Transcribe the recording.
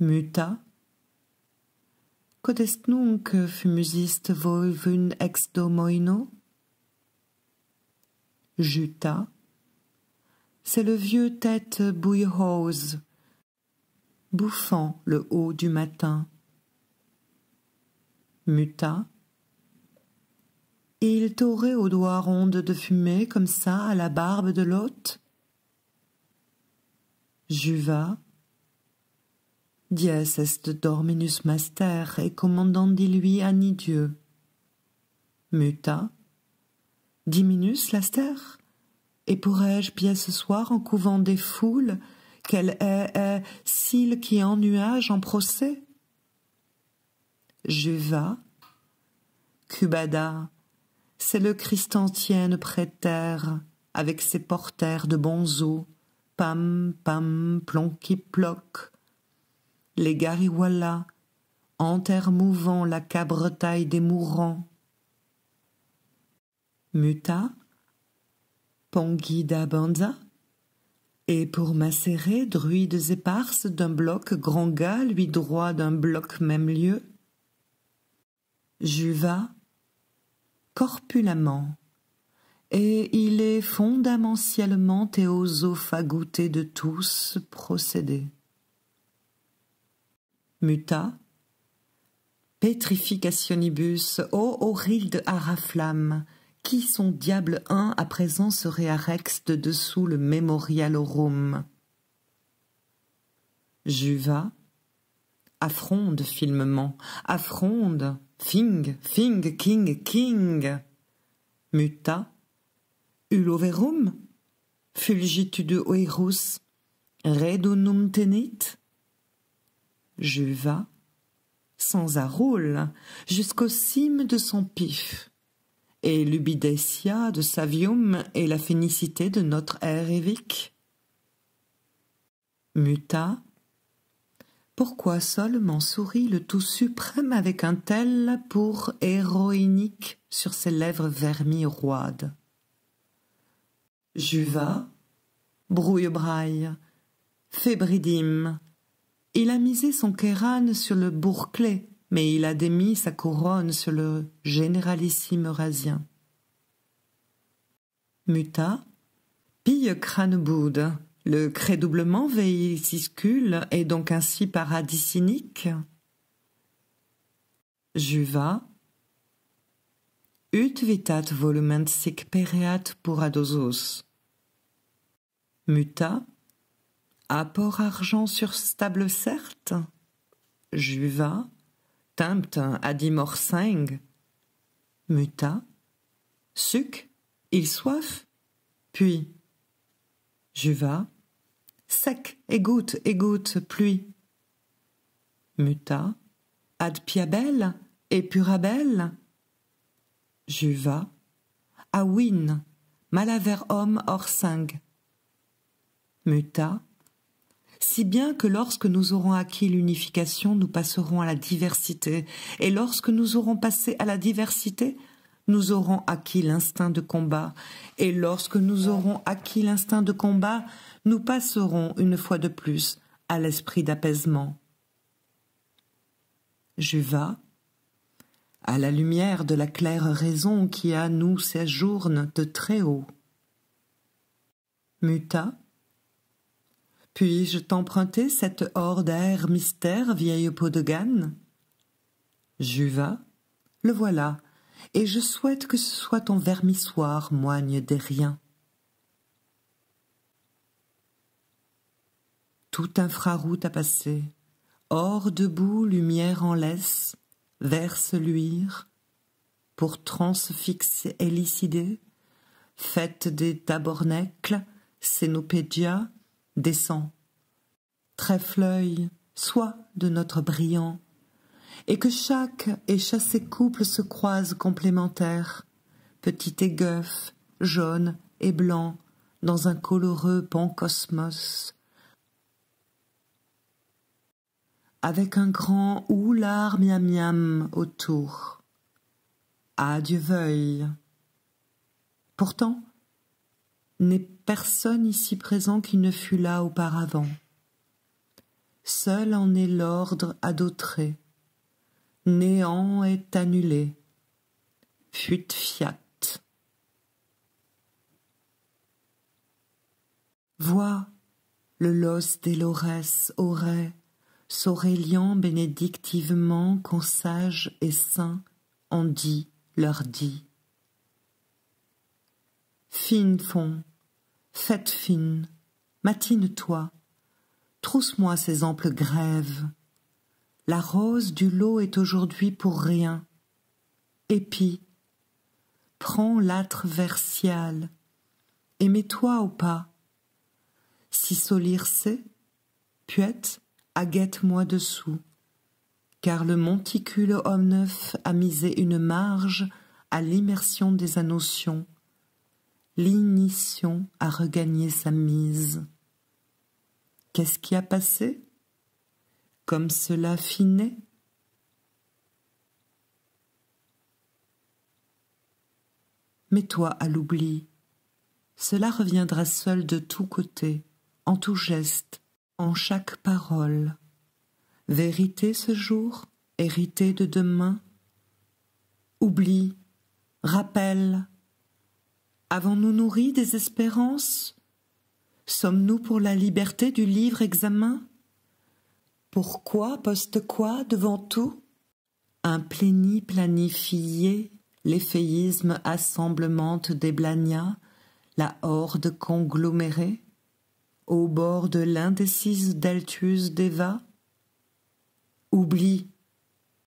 muta? Codest nunc fumusist volvun ex domoino? Juta. C'est le vieux tête bouillose, bouffant le haut du matin. Muta. Et il t'aurait au doigt ronde de fumée comme ça à la barbe de l'hôte? Juva dies est dorminus master et commandant dit lui anni Dieu. Muta. Diminus laster Et pourrais-je bien ce soir en couvant des foules qu'elle est, est s'il qui en nuage en procès Juva. Cubada. C'est le Christ antienne avec ses porters de bons os, pam, pam, qui ploque les gariwallas, en terre mouvant la cabretaille des mourants. Muta, Pongida banda, et pour macérer druides éparses d'un bloc grand gars, lui droit d'un bloc même lieu, Juva, corpulemment, et il est fondamentiellement théosophagouté de tous procédés muta, Petrificationibus, ô horrilde araflamme, qui son diable un à présent serait Arex de dessous le memorialorum Juva, affronde filmement, affronde, fing, fing, king, king, muta, uloverum, fulgitude oerus, redonum tenit, Juva, sans un jusqu'au jusqu'aux cimes de son pif, et l'ubidécia de Savium et la fénicité de notre évique. Muta, pourquoi seulement sourit le tout suprême avec un tel pour héroïnique sur ses lèvres vermies roides Juva, brouille-braille, fébridim, il a misé son kérane sur le Bourclay, mais il a démis sa couronne sur le généralissime eurasien. Muta, pille crâne le crédoublement véhicule est donc ainsi paradis cynique. Juva, ut vitat volument sic pereat adosos. Muta, « Apport argent sur Stable certes Juva, Timpte, Adimorsing Muta, Suc, il soif, puis Juva, sec, égoutte, égoutte, pluie. Muta, ad piabel, et purabel. Juva, awin, malaver homme orsingue. Muta, si bien que lorsque nous aurons acquis l'unification, nous passerons à la diversité, et lorsque nous aurons passé à la diversité, nous aurons acquis l'instinct de combat, et lorsque nous aurons acquis l'instinct de combat, nous passerons une fois de plus à l'esprit d'apaisement. Juva, à la lumière de la claire raison qui à nous séjourne de très haut. Muta, puis-je t'emprunter cette horde d'air mystère, vieille peau de je Juva, le voilà, et je souhaite que ce soit ton vermissoir, moigne des riens. Tout infraroute a passé, hors debout, lumière en laisse, verse luire, pour transfixe licider, fête des tabornacles, descends. Trèfleuil, soit de notre brillant, et que chaque et chassé couple se croise complémentaire, petit égueuf, jaune et blanc, dans un coloreux pancosmos. Avec un grand oulard miam miam autour. Adieu veuille. Pourtant, n'est personne ici présent qui ne fut là auparavant. Seul en est l'ordre adotré. Néant est annulé. Fut fiat. Vois, le los des lores aurait, s'auréliant bénédictivement qu'on sage et saint en dit, leur dit. Fin fond, fête fine, matine-toi, trousse-moi ces amples grèves. La rose du lot est aujourd'hui pour rien. Épi, prends l'âtre versial, et mets-toi au pas. Si c'est, puette, aguette-moi dessous, car le monticule homme neuf a misé une marge à l'immersion des annotions L'ignition a regagné sa mise. Qu'est-ce qui a passé Comme cela finait Mets-toi à l'oubli. Cela reviendra seul de tous côtés, en tout geste, en chaque parole. Vérité ce jour, hérité de demain. Oublie, rappelle. Avons-nous nourri des espérances Sommes-nous pour la liberté du livre examen Pourquoi poste quoi devant tout Un pléni planifié, l'éphéisme assemblemente des blagnas, la horde conglomérée Au bord de l'indécise deltus d'Eva oublie.